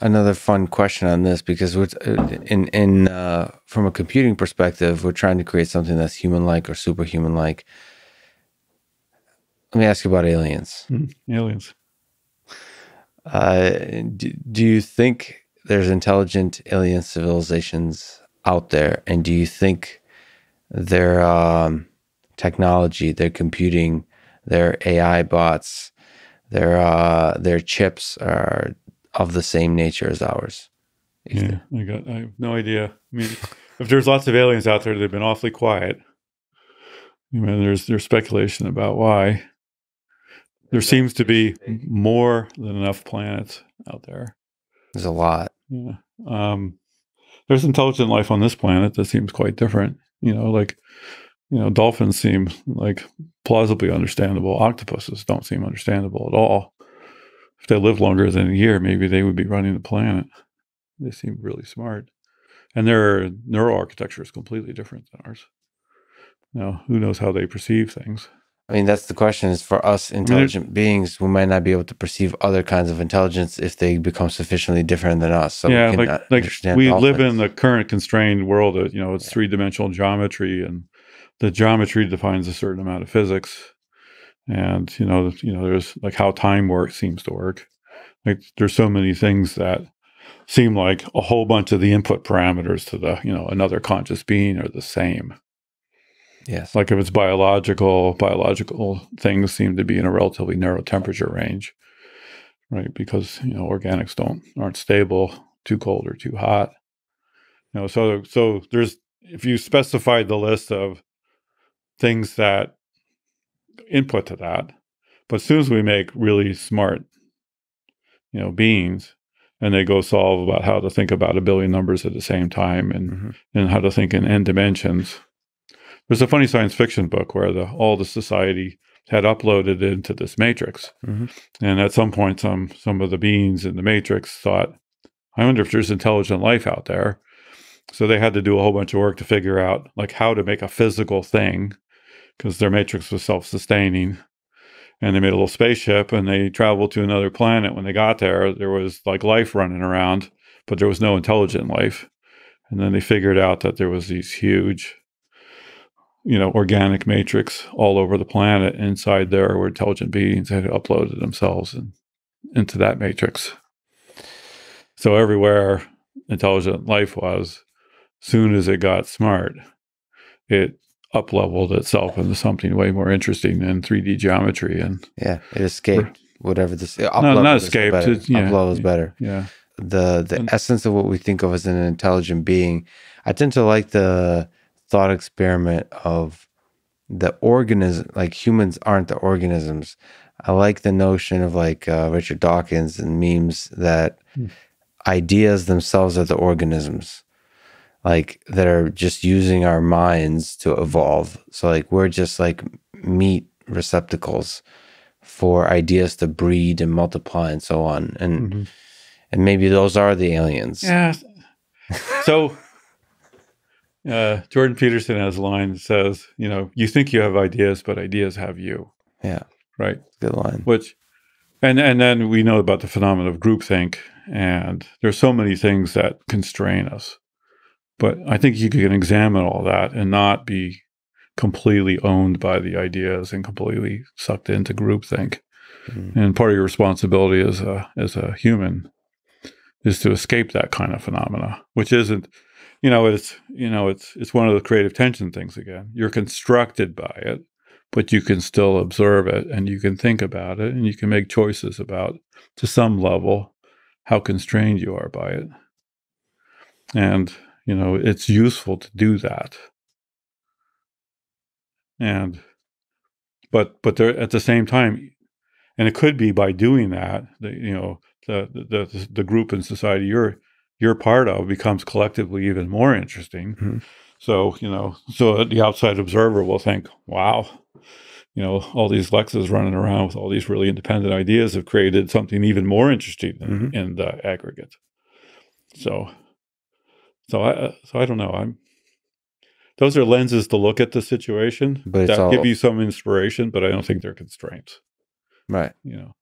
another fun question on this because in in uh, from a computing perspective, we're trying to create something that's human-like or superhuman-like. Let me ask you about aliens. Mm, aliens. Uh, do, do you think there's intelligent alien civilizations out there, and do you think their um, technology, their computing, their AI bots, their uh, their chips are of the same nature as ours. Yeah, I got. I have no idea. I mean, if there's lots of aliens out there, they've been awfully quiet. I mean, there's there's speculation about why. There seems to be more than enough planets out there. There's a lot. Yeah. Um, there's intelligent life on this planet that seems quite different. You know, like you know, dolphins seem like plausibly understandable. Octopuses don't seem understandable at all if they lived longer than a year, maybe they would be running the planet. They seem really smart. And their neural architecture is completely different than ours. Now, who knows how they perceive things? I mean, that's the question is for us intelligent I mean, beings, we might not be able to perceive other kinds of intelligence if they become sufficiently different than us. So yeah, we like, like we live in the current constrained world. Of, uh, you know, it's yeah. three dimensional geometry, and the geometry defines a certain amount of physics and you know you know there's like how time works seems to work like there's so many things that seem like a whole bunch of the input parameters to the you know another conscious being are the same yes like if it's biological biological things seem to be in a relatively narrow temperature range right because you know organics don't aren't stable too cold or too hot you know so so there's if you specify the list of things that input to that. But as soon as we make really smart, you know, beings, and they go solve about how to think about a billion numbers at the same time and mm-hmm. and how to think in n dimensions. There's a funny science fiction book where the all the society had uploaded into this matrix, mm-hmm. and at some point, some some of the beings in the matrix thought, "I wonder if there's intelligent life out there." So they had to do a whole bunch of work to figure out like how to make a physical thing because their matrix was self sustaining. And they made a little spaceship and they traveled to another planet. When they got there, there was like life running around, but there was no intelligent life. And then they figured out that there was these huge, you know, organic matrix all over the planet. Inside there were intelligent beings that had uploaded themselves and, into that matrix. So everywhere intelligent life was, soon as it got smart, it up leveled itself into something way more interesting than 3D geometry. And yeah, it escaped whatever this. no, not escaped. Is better. It, yeah, up better. Yeah. The the and, essence of what we think of as an intelligent being. I tend to like the thought experiment of the organism. Like humans aren't the organisms. I like the notion of like uh, Richard Dawkins and memes that. Hmm. Ideas themselves are the organisms like that are just using our minds to evolve. So like we're just like meat receptacles for ideas to breed and multiply and so on. And mm -hmm. and maybe those are the aliens. Yeah. so uh, Jordan Peterson has a line that says, you know, you think you have ideas, but ideas have you. Yeah. Right. Good line. Which and and then we know about the phenomenon of groupthink, and there's so many things that constrain us. But I think you can examine all that and not be completely owned by the ideas and completely sucked into groupthink. Mm. And part of your responsibility as a as a human is to escape that kind of phenomena, which isn't, you know, it's you know, it's it's one of the creative tension things again. You're constructed by it, but you can still observe it and you can think about it and you can make choices about to some level how constrained you are by it. And you know, it's useful to do that. And, but, but there, at the same time, and it could be by doing that, that you know, the, the, the group and society you're, you're part of becomes collectively even more interesting. Mm-hmm. So, you know, so the outside observer will think, wow, you know, all these Lexes running around with all these really independent ideas have created something even more interesting in, mm-hmm. in the aggregate. So, so I uh, so I don't know. I'm those are lenses to look at the situation but that all, give you some inspiration, but I don't think they're constraints. Right. You know.